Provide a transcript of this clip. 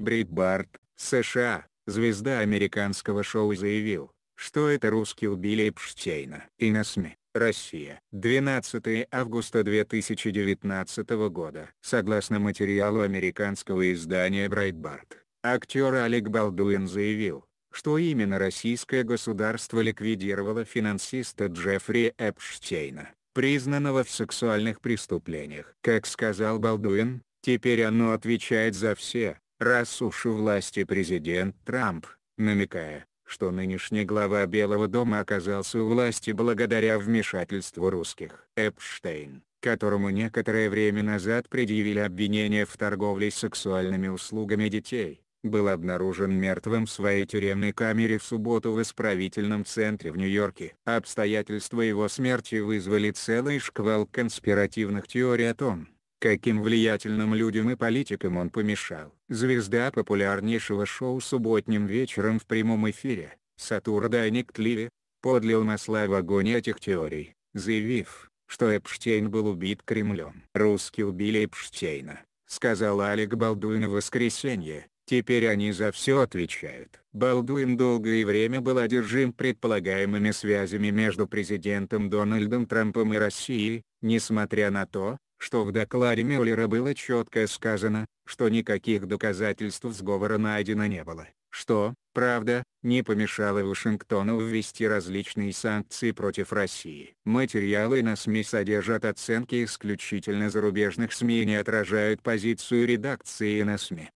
Брит Барт, США, звезда американского шоу заявил, что это русские убили Эпштейна. И на СМИ. Россия. 12 августа 2019 года. Согласно материалу американского издания Breitbart, актер Алек Балдуин заявил, что именно российское государство ликвидировало финансиста Джеффри Эпштейна, признанного в сексуальных преступлениях. Как сказал Балдуин, теперь оно отвечает за все, раз уж у власти президент Трамп, намекая, что нынешний глава Белого дома оказался у власти благодаря вмешательству русских. Эпштейн, которому некоторое время назад предъявили обвинение в торговле сексуальными услугами детей, был обнаружен мертвым в своей тюремной камере в субботу в исправительном центре в Нью-Йорке. Обстоятельства его смерти вызвали целый шквал конспиративных теорий о том, Каким влиятельным людям и политикам он помешал. Звезда популярнейшего шоу субботним вечером в прямом эфире, Сатурдай Тливи подлил масла в огонь этих теорий, заявив, что Эпштейн был убит Кремлем. «Русские убили Эпштейна», — сказал Алек Балдуин в воскресенье, Теперь они за все отвечают. Балдуин долгое время был одержим предполагаемыми связями между президентом Дональдом Трампом и Россией, несмотря на то, что в докладе Мюллера было четко сказано, что никаких доказательств сговора найдено не было, что, правда, не помешало Вашингтону ввести различные санкции против России. Материалы на СМИ содержат оценки исключительно зарубежных СМИ и не отражают позицию редакции на СМИ.